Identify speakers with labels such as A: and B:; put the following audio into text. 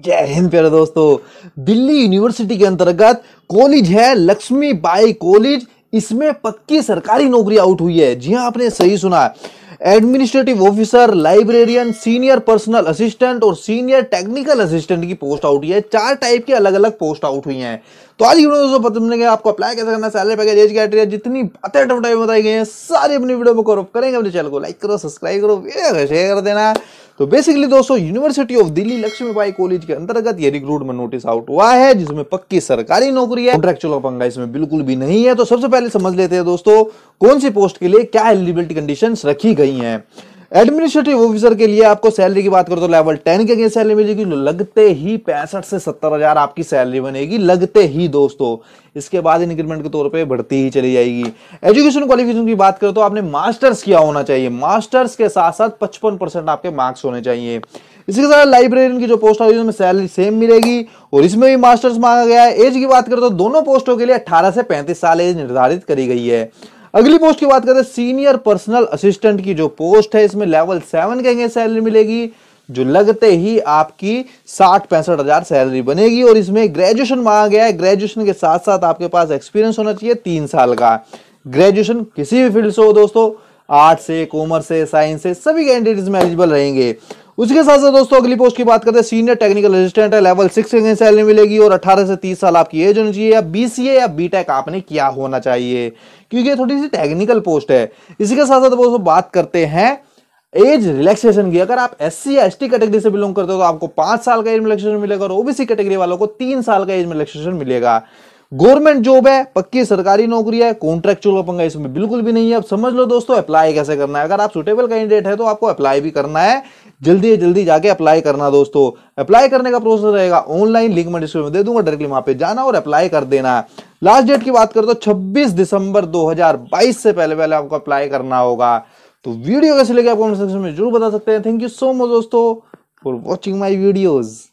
A: जय हिंद प्यारे दोस्तों दिल्ली यूनिवर्सिटी के अंतर्गत कॉलेज है लक्ष्मी बाई कॉलेज इसमें पक्की सरकारी नौकरी आउट हुई है जी हाँ आपने सही सुना administrative officer librarian senior personal assistant और सीनियर टेक्निकल असिस्टेंट की पोस्ट आउट हुई है चार टाइप के अलग अलग पोस्ट आउट हुई हैं तो आज की दोस्तों पता आपको अप्लाई कैसे करना सैलरी पैकेज एज क्राइटेरिया जितनी बातें टाइप बताई गई हैं सारी अपनी वीडियो में कवर करेंगे अपने चैनल को लाइक करो सब्सक्राइब करो वीडियो शेयर कर देना तो बेसिकली दोस्तों university of Delhi Lakshmibai college के अंतर्गत ये रिक्रूटमेंट नोटिस आउट हुआ है जिसमें पक्की सरकारी नौकरी है कॉन्ट्रेक्चुअल पंगा इसमें बिल्कुल भी नहीं है तो सबसे पहले समझ लेते हैं दोस्तों कौन सी पोस्ट के लिए क्या एलिजिबिलिटी कंडीशन रखी गई है एडमिनिस्ट्रेटिव ऑफिसर के लिए आपको सैलरी की बात करो तो लेवल टेन के सैलरी मिलेगी तो लगते ही पैंसठ से सत्तर हजार आपकी सैलरी बनेगी लगते ही दोस्तों इसके बाद इंक्रीमेंट के तौर पे बढ़ती ही चली जाएगी एजुकेशन क्वालिफिकेशन की बात करो तो आपने मास्टर्स किया होना चाहिए मास्टर्स के साथ साथ पचपन परसेंट आपके मार्क्स होने चाहिए इसके साथ लाइब्रेरियन की जो पोस्ट आई उसमें सैलरी सेम मिलेगी और इसमें भी मास्टर्स मांगा गया है एज की बात करो तो दोनों पोस्टों के लिए अट्ठारह से पैंतीस साल एज निर्धारित करी गई है अगली पोस्ट की बात करें सीनियर पर्सनल असिस्टेंट की जो पोस्ट है इसमें लेवल सेवन कहेंगे सैलरी मिलेगी जो लगते ही आपकी साठ पैंसठ हजार सैलरी बनेगी और इसमें ग्रेजुएशन मांगा गया है ग्रेजुएशन के साथ साथ आपके पास एक्सपीरियंस होना चाहिए तीन साल का ग्रेजुएशन किसी भी फील्ड से हो दोस्तों आर्ट से कॉमर्स से साइंस से सभी कैंडिडेट्स में एलिजिबल रहेंगे उसके साथ साथ दोस्तों अगली पोस्ट की बात करते हैं सीनियर टेक्निकल असिस्टेंट है लेवल सिक्स की सैलरी मिलेगी और 18 से 30 साल आपकी एज होनी चाहिए या बीसीए या बीटेक आपने किया होना चाहिए क्योंकि ये थोड़ी सी टेक्निकल पोस्ट है इसी के साथ साथ दोस्तों बात करते हैं एज रिलैक्सेशन की अगर आप एस सी या एस कैटेगरी से बिलोंग करते हो तो आपको पांच साल का एज रिलेक्सेशन मिलेगा और ओबीसी कैटेगरी वालों को तीन साल का एज रिलेक्सेशन मिलेगा गवर्नमेंट जॉब है पक्की सरकारी नौकरी है कॉन्ट्रेक्चुअल पंगा इसमें बिल्कुल भी नहीं है अब समझ लो दोस्तों अप्लाई कैसे करना है अगर आप सुटेबल कैंडिडेट है तो आपको अप्लाई भी करना है जल्दी जल्दी जाके अप्लाई करना दोस्तों अप्लाई करने का प्रोसेस रहेगा ऑनलाइन लिंक मैं डिस्क्रिप्शन में दे दूंगा डायरेक्टली वहां पे जाना और अप्लाई कर देना है लास्ट डेट की बात करें तो 26 दिसंबर 2022 से पहले पहले आपको अप्लाई करना होगा तो वीडियो कैसे लगे आपको सेक्शन में जरूर बता सकते हैं थैंक यू सो मच दोस्तों फॉर वॉचिंग माई वीडियोज़